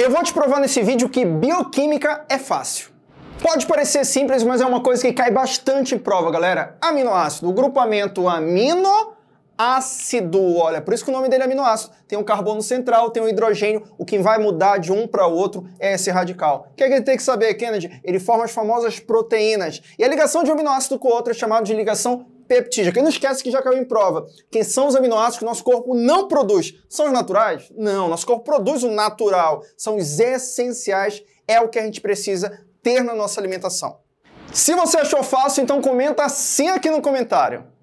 Eu vou te provar nesse vídeo que bioquímica é fácil. Pode parecer simples, mas é uma coisa que cai bastante em prova, galera. Aminoácido, o grupamento amino ácido, olha, por isso que o nome dele é aminoácido. Tem um carbono central, tem um hidrogênio, o que vai mudar de um para o outro é esse radical. O que, é que ele tem que saber, Kennedy? Ele forma as famosas proteínas. E a ligação de um aminoácido com o outro é chamada de ligação peptídeo. Quem não esquece que já caiu em prova. Quem são os aminoácidos que o nosso corpo não produz? São os naturais? Não, nosso corpo produz o natural. São os essenciais, é o que a gente precisa ter na nossa alimentação. Se você achou fácil, então comenta assim aqui no comentário.